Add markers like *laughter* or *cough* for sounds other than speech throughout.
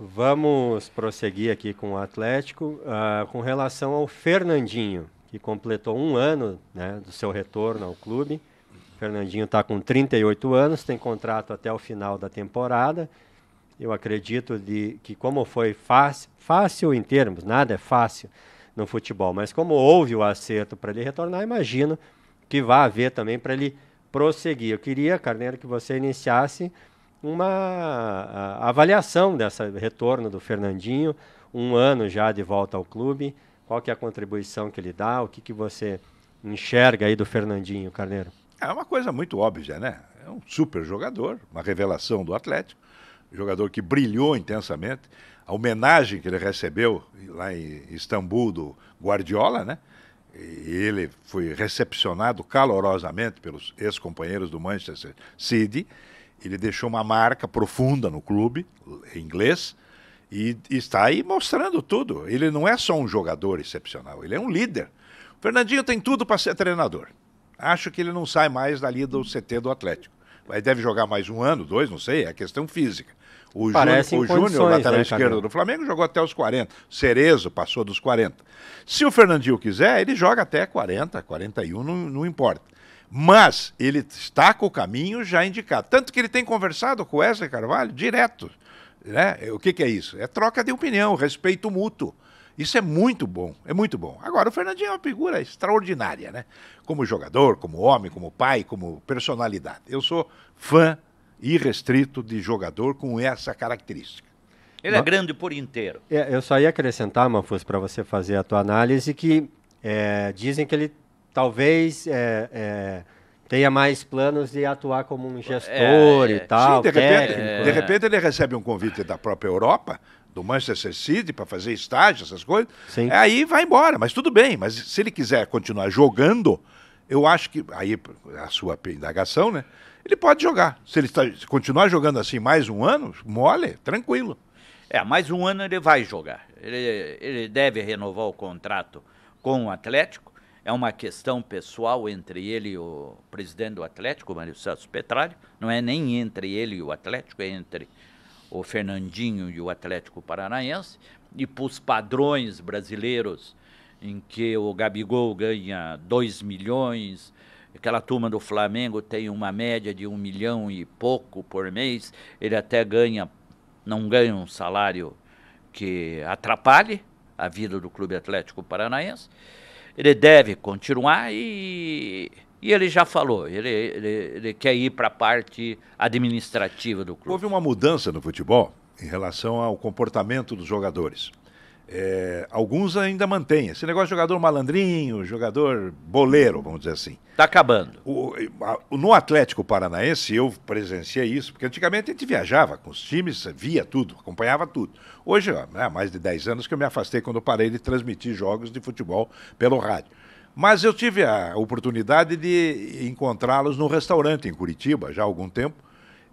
Vamos prosseguir aqui com o Atlético. Uh, com relação ao Fernandinho, que completou um ano né, do seu retorno ao clube. O Fernandinho está com 38 anos, tem contrato até o final da temporada. Eu acredito de, que, como foi fácil, fácil em termos, nada é fácil no futebol, mas como houve o acerto para ele retornar, imagino que vá haver também para ele prosseguir. Eu queria, Carneiro, que você iniciasse uma avaliação desse retorno do Fernandinho, um ano já de volta ao clube, qual que é a contribuição que ele dá, o que, que você enxerga aí do Fernandinho Carneiro? É uma coisa muito óbvia, né? É um super jogador, uma revelação do Atlético, jogador que brilhou intensamente. A homenagem que ele recebeu lá em Istambul do Guardiola, né? E ele foi recepcionado calorosamente pelos ex-companheiros do Manchester City ele deixou uma marca profunda no clube inglês e, está aí mostrando tudo. Ele não é só um jogador excepcional, ele é um líder. O Fernandinho tem tudo para ser treinador. Acho que ele não sai mais dali do CT do Atlético. Vai deve jogar mais um ano, dois, não sei, é questão física. O Júnior, lateral né, esquerdo do Flamengo, jogou até os 40. Cerezo passou dos 40. Se o Fernandinho quiser, ele joga até 40, 41, não, não importa. Mas ele está com o caminho já indicado. Tanto que ele tem conversado com Wesley Carvalho direto. Né? O que, que é isso? É troca de opinião, respeito mútuo. Isso é muito bom, é muito bom. Agora, o Fernandinho é uma figura extraordinária, né? Como jogador, como homem, como pai, como personalidade. Eu sou fã irrestrito de jogador com essa característica. Ele é grande por inteiro. É, eu só ia acrescentar, Mafus, para você fazer a tua análise, que é, dizem que ele talvez é, é, tenha mais planos de atuar como um gestor é, e é. tal. Sim, de, repente, de né? repente ele recebe um convite da própria Europa do Manchester City para fazer estágio, essas coisas. Sim. É, aí vai embora, mas tudo bem. Mas se ele quiser continuar jogando, eu acho que. Aí a sua indagação, né? Ele pode jogar. Se ele se continuar jogando assim mais um ano, mole, tranquilo. É, mais um ano ele vai jogar. Ele, ele deve renovar o contrato com o Atlético é uma questão pessoal entre ele e o presidente do Atlético, Mário Celso Petralho, não é nem entre ele e o Atlético, é entre o Fernandinho e o Atlético Paranaense, e para os padrões brasileiros, em que o Gabigol ganha 2 milhões, aquela turma do Flamengo tem uma média de um milhão e pouco por mês, ele até ganha, não ganha um salário que atrapalhe a vida do Clube Atlético Paranaense ele deve continuar e, e ele já falou, ele, ele, ele quer ir para a parte administrativa do clube. Houve uma mudança no futebol em relação ao comportamento dos jogadores. É, alguns ainda mantêm. Esse negócio de jogador malandrinho, jogador boleiro, vamos dizer assim. Está acabando. O, no Atlético Paranaense, eu presenciei isso, porque antigamente a gente viajava com os times, via tudo, acompanhava tudo. Hoje, né, há mais de 10 anos que eu me afastei quando parei de transmitir jogos de futebol pelo rádio. Mas eu tive a oportunidade de encontrá-los num restaurante em Curitiba, já há algum tempo.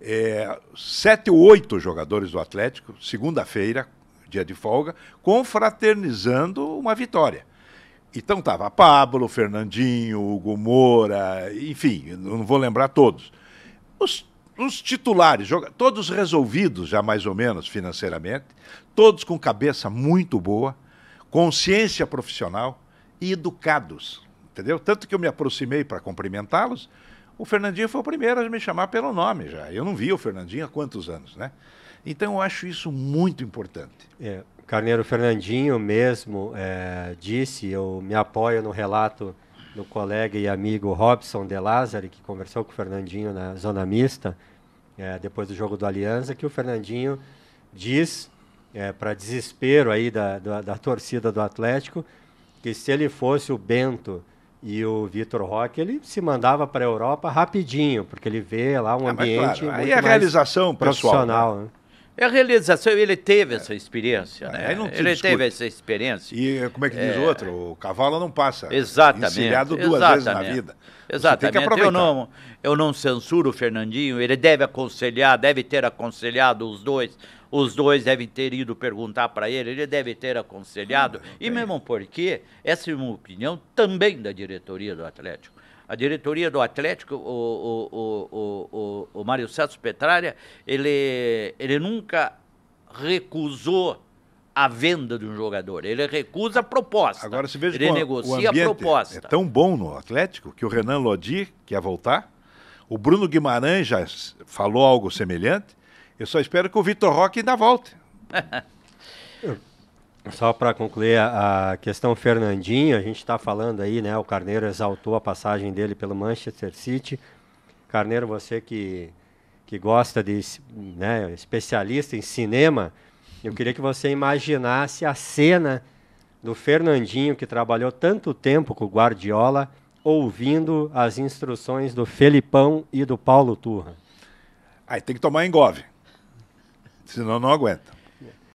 É, sete ou oito jogadores do Atlético, segunda-feira, dia de folga, confraternizando uma vitória. Então tava Pablo, Fernandinho, Hugo Moura, enfim, não vou lembrar todos. Os, os titulares, todos resolvidos já mais ou menos financeiramente, todos com cabeça muito boa, consciência profissional e educados, entendeu? Tanto que eu me aproximei para cumprimentá-los o Fernandinho foi o primeiro a me chamar pelo nome já. Eu não via o Fernandinho há quantos anos, né? Então eu acho isso muito importante. É, Carneiro Fernandinho mesmo é, disse, eu me apoio no relato do colega e amigo Robson De Lázari, que conversou com o Fernandinho na zona mista, é, depois do jogo do Aliança, que o Fernandinho diz, é, para desespero aí da, da, da torcida do Atlético, que se ele fosse o Bento e o Vitor Roque, ele se mandava para a Europa rapidinho, porque ele vê lá um ah, ambiente claro. Aí é a realização profissional. Né? É a realização, ele teve é. essa experiência, né? é. né? Aí não ele discute. teve essa experiência. E como é que diz é. outro? O cavalo não passa. Exatamente. Encilhado duas Exatamente. vezes na vida. Exatamente. Eu não, eu não censuro o Fernandinho, ele deve aconselhar, deve ter aconselhado os dois. Os dois devem ter ido perguntar para ele, ele deve ter aconselhado. Ah, e mesmo porque essa é uma opinião também da diretoria do Atlético. A diretoria do Atlético, o, o, o, o, o Mário Celso Petralha, ele, ele nunca recusou a venda de um jogador. Ele recusa a proposta. Agora se veja ele negocia a proposta. É tão bom no Atlético que o Renan Lodi quer voltar. O Bruno Guimarães já falou algo semelhante. Eu só espero que o Vitor Roque ainda volte. *laughs* Só para concluir a, questão Fernandinho, a gente está falando aí, né? O Carneiro exaltou a passagem dele pelo Manchester City. Carneiro, você que, que gosta de, né, especialista em cinema, eu queria que você imaginasse a cena do Fernandinho, que trabalhou tanto tempo com o Guardiola, ouvindo as instruções do Felipão e do Paulo Turra. Aí tem que tomar engove. Senão não aguenta.